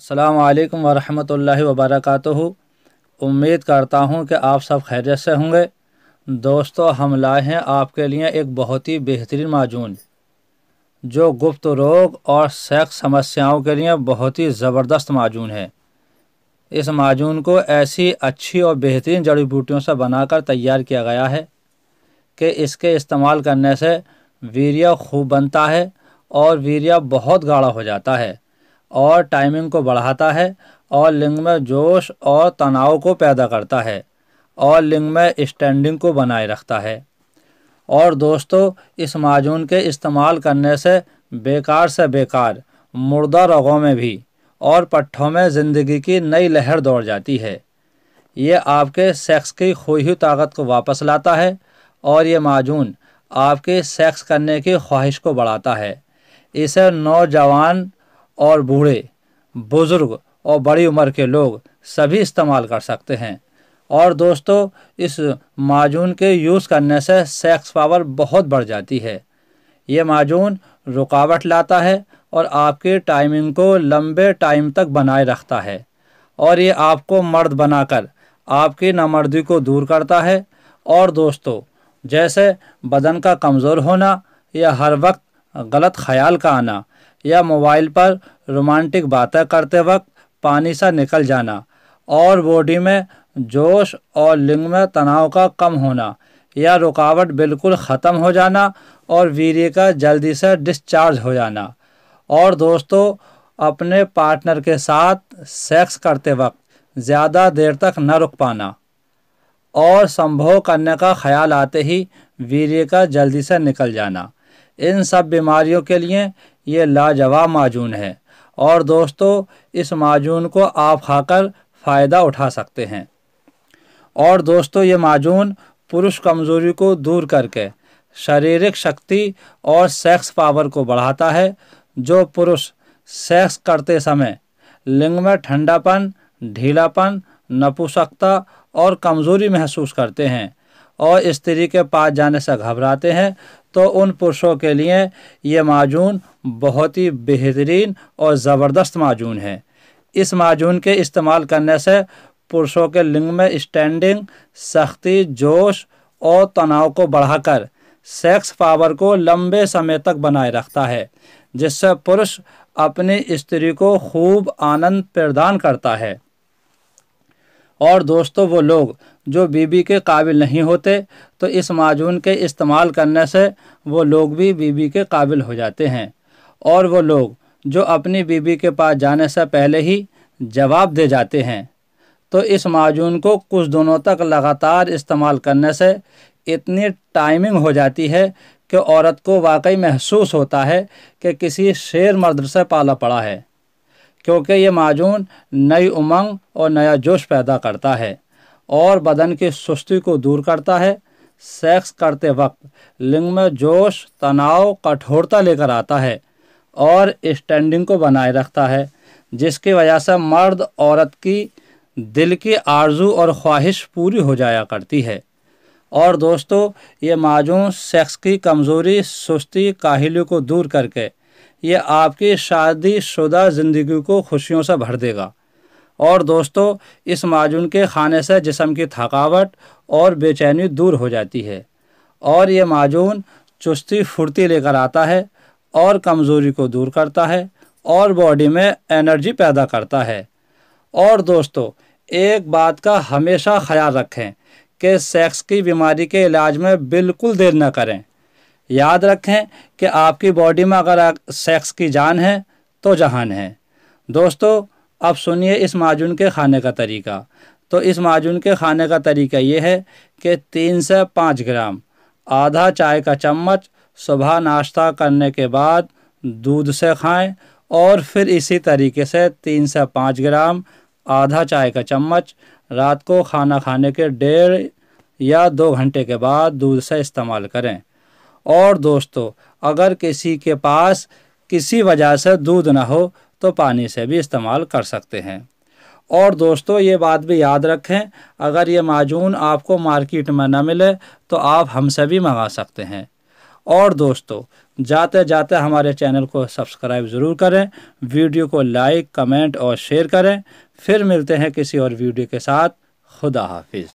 अल्लाम वरहमल वबरक उम्मीद करता हूँ कि आप सब खैरियत से होंगे दोस्तों हम लाए हैं आपके लिए एक बहुत ही बेहतरीन माजून जो गुप्त रोग और सेक्स समस्याओं के लिए बहुत ही ज़बरदस्त माजून है इस माजून को ऐसी अच्छी और बेहतरीन जड़ी बूटियों से बनाकर तैयार किया गया है कि इसके इस्तेमाल करने से वीरिया खूब बनता है और वीरिया बहुत गाढ़ा हो जाता है और टाइमिंग को बढ़ाता है और लिंग में जोश और तनाव को पैदा करता है और लिंग में स्टैंडिंग को बनाए रखता है और दोस्तों इस माजून के इस्तेमाल करने से बेकार से बेकार मुर्दा रोगों में भी और पट्ठों में ज़िंदगी की नई लहर दौड़ जाती है ये आपके सेक्स की खोई ताकत को वापस लाता है और ये माजून आपके सेक्स करने की ख्वाहिश को बढ़ाता है इसे नौजवान और बूढ़े बुज़ुर्ग और बड़ी उम्र के लोग सभी इस्तेमाल कर सकते हैं और दोस्तों इस माजून के यूज़ करने से सेक्स पावर बहुत बढ़ जाती है ये माजून रुकावट लाता है और आपके टाइमिंग को लंबे टाइम तक बनाए रखता है और ये आपको मर्द बनाकर आपकी नामर्दी को दूर करता है और दोस्तों जैसे बदन का कमज़ोर होना या हर वक्त गलत ख्याल का आना या मोबाइल पर रोमांटिक बातें करते वक्त पानी सा निकल जाना और बॉडी में जोश और लिंग में तनाव का कम होना या रुकावट बिल्कुल ख़त्म हो जाना और वीर्य का जल्दी से डिस्चार्ज हो जाना और दोस्तों अपने पार्टनर के साथ सेक्स करते वक्त ज़्यादा देर तक न रुक पाना और संभोग करने का ख्याल आते ही वीर्य का जल्दी से निकल जाना इन सब बीमारियों के लिए ये लाजवाब माजून है और दोस्तों इस माजून को आप खाकर फ़ायदा उठा सकते हैं और दोस्तों ये माजून पुरुष कमज़ोरी को दूर करके शारीरिक शक्ति और सेक्स पावर को बढ़ाता है जो पुरुष सेक्स करते समय लिंग में ठंडापन ढीलापन नपुसकता और कमज़ोरी महसूस करते हैं और स्त्री के पास जाने से घबराते हैं तो उन पुरुषों के लिए ये माजून बहुत ही बेहतरीन और ज़बरदस्त माजून है इस माजून के इस्तेमाल करने से पुरुषों के लिंग में स्टैंडिंग सख्ती जोश और तनाव को बढ़ाकर सेक्स पावर को लंबे समय तक बनाए रखता है जिससे पुरुष अपनी स्त्री को खूब आनंद प्रदान करता है और दोस्तों वो लोग जो बीबी के काबिल नहीं होते तो इस माजून के इस्तेमाल करने से वो लोग भी बीबी के काबिल हो जाते हैं और वो लोग जो अपनी बीबी के पास जाने से पहले ही जवाब दे जाते हैं तो इस माजून को कुछ दिनों तक लगातार इस्तेमाल करने से इतनी टाइमिंग हो जाती है कि औरत को वाकई महसूस होता है कि किसी शेर मर्द से पाला पड़ा है क्योंकि ये माजून नई उमंग और नया जोश पैदा करता है और बदन की सुस्ती को दूर करता है सेक्स करते वक्त लिंग में जोश तनाव कठोरता लेकर आता है और स्टैंडिंग को बनाए रखता है जिसकी वजह से मर्द औरत की दिल की आरजू और ख्वाहिश पूरी हो जाया करती है और दोस्तों ये माजून सेक्स की कमज़ोरी सुस्ती काहिली को दूर करके ये आपकी शादीशुदा ज़िंदगी को खुशियों से भर देगा और दोस्तों इस माजून के खाने से जिसम की थकावट और बेचैनी दूर हो जाती है और ये माजून चुस्ती फुर्ती लेकर आता है और कमज़ोरी को दूर करता है और बॉडी में एनर्जी पैदा करता है और दोस्तों एक बात का हमेशा ख्याल रखें कि सेक्स की बीमारी के इलाज में बिल्कुल देर न करें याद रखें कि आपकी बॉडी में अगर सेक्स की जान है तो जहान है दोस्तों अब सुनिए इस माजून के खाने का तरीका तो इस माजून के खाने का तरीका ये है कि तीन से पाँच ग्राम आधा चाय का चम्मच सुबह नाश्ता करने के बाद दूध से खाएं और फिर इसी तरीके से तीन से पाँच ग्राम आधा चाय का चम्मच रात को खाना खाने के डेढ़ या दो घंटे के बाद दूध से इस्तेमाल करें और दोस्तों अगर किसी के पास किसी वजह से दूध ना हो तो पानी से भी इस्तेमाल कर सकते हैं और दोस्तों ये बात भी याद रखें अगर ये माजून आपको मार्केट में ना मिले तो आप हमसे भी मंगा सकते हैं और दोस्तों जाते जाते हमारे चैनल को सब्सक्राइब ज़रूर करें वीडियो को लाइक कमेंट और शेयर करें फिर मिलते हैं किसी और वीडियो के साथ खुदा हाफिज़